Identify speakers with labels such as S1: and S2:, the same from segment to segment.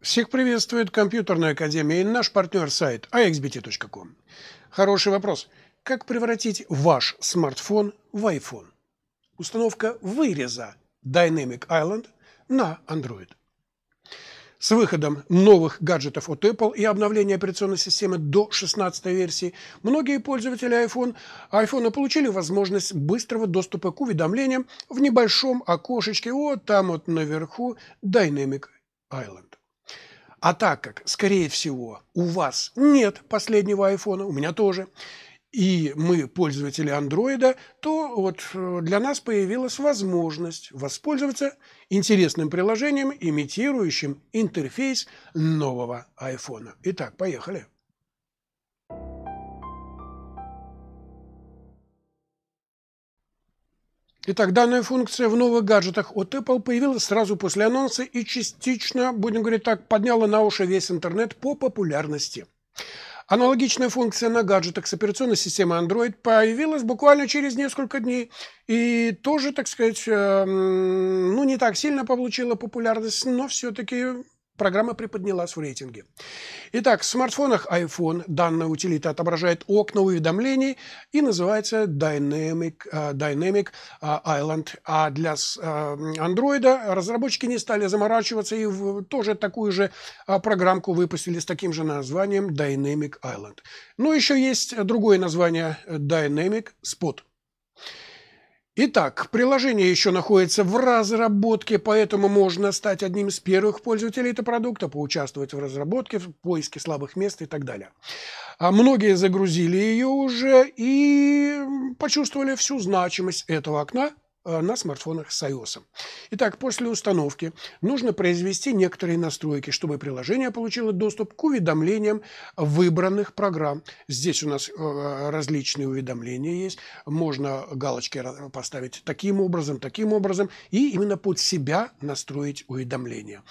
S1: Всех приветствует Компьютерная Академия и наш партнер-сайт axbt.com. Хороший вопрос. Как превратить ваш смартфон в iPhone? Установка выреза Dynamic Island на Android. С выходом новых гаджетов от Apple и обновления операционной системы до 16 версии многие пользователи iPhone, iPhone получили возможность быстрого доступа к уведомлениям в небольшом окошечке вот там вот наверху Dynamic Island. А так как, скорее всего, у вас нет последнего айфона, у меня тоже, и мы пользователи андроида, то вот э, для нас появилась возможность воспользоваться интересным приложением, имитирующим интерфейс нового айфона. Итак, поехали. Итак, данная функция в новых гаджетах от Apple появилась сразу после анонса и частично, будем говорить так, подняла на уши весь интернет по популярности. Аналогичная функция на гаджетах с операционной системой Android появилась буквально через несколько дней и тоже, так сказать, эм, ну не так сильно получила популярность, но все-таки Программа приподнялась в рейтинге. Итак, в смартфонах iPhone данная утилита отображает окна уведомлений и называется Dynamic, э, Dynamic э, Island. А для э, Android разработчики не стали заморачиваться и тоже такую же программку выпустили с таким же названием Dynamic Island. Но еще есть другое название Dynamic Spot. Итак, приложение еще находится в разработке, поэтому можно стать одним из первых пользователей этого продукта, поучаствовать в разработке, в поиске слабых мест и так далее. А многие загрузили ее уже и почувствовали всю значимость этого окна Э, на смартфонах с iOS. Итак, после установки нужно произвести некоторые настройки, чтобы приложение получило доступ к уведомлениям выбранных программ. Здесь у нас э, различные уведомления есть. Можно галочки поставить таким образом, таким образом, и именно под себя настроить уведомления.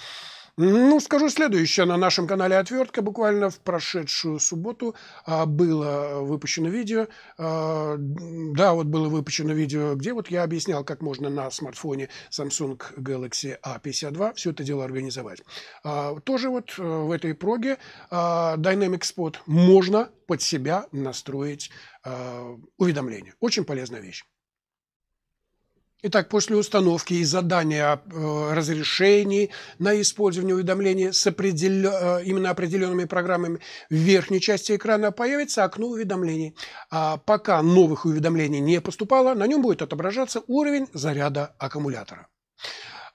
S1: Ну, скажу следующее. На нашем канале «Отвертка» буквально в прошедшую субботу а, было выпущено видео. А, да, вот было выпущено видео, где вот я объяснял, как можно на смартфоне Samsung Galaxy A52 все это дело организовать. А, тоже вот э, в этой проге Dynamic Spot можно под себя настроить уведомления. Очень полезная вещь. Итак, после установки и задания э, разрешений на использование уведомлений с определен... Э, именно определенными программами в верхней части экрана появится окно уведомлений. А пока новых уведомлений не поступало, на нем будет отображаться уровень заряда аккумулятора.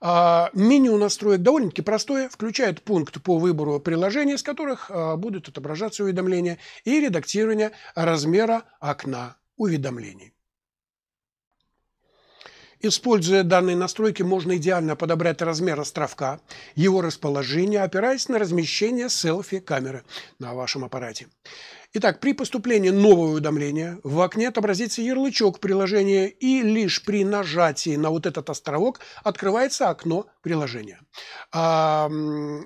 S1: А, меню настроек довольно-таки простое, включает пункт по выбору приложений, с которых а, будут отображаться уведомления и редактирование размера окна уведомлений. Используя данные настройки, можно идеально подобрать размер островка, его расположение, опираясь на размещение селфи-камеры на вашем аппарате. Итак, при поступлении нового уведомления в окне отобразится ярлычок приложения, и лишь при нажатии на вот этот островок открывается окно приложения. А, в,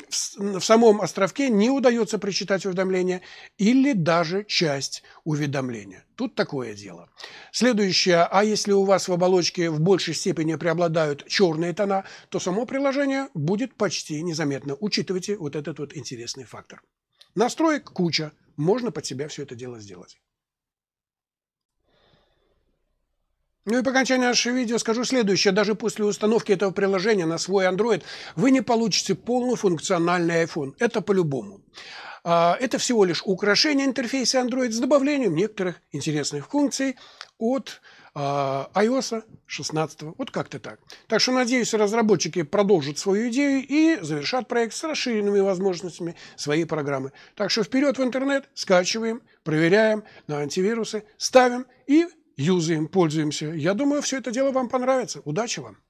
S1: в самом островке не удается прочитать уведомление или даже часть уведомления. Тут такое дело. Следующее, а если у вас в оболочке в большей степени преобладают черные тона, то само приложение будет почти незаметно. Учитывайте вот этот вот интересный фактор. Настроек куча можно под себя все это дело сделать. Ну и по окончании нашего видео скажу следующее. Даже после установки этого приложения на свой Android вы не получите функциональный iPhone. Это по-любому. А, это всего лишь украшение интерфейса Android с добавлением некоторых интересных функций от а, iOS 16. Вот как-то так. Так что, надеюсь, разработчики продолжат свою идею и завершат проект с расширенными возможностями своей программы. Так что вперед в интернет, скачиваем, проверяем на антивирусы, ставим и юзаем, пользуемся. Я думаю, все это дело вам понравится. Удачи вам!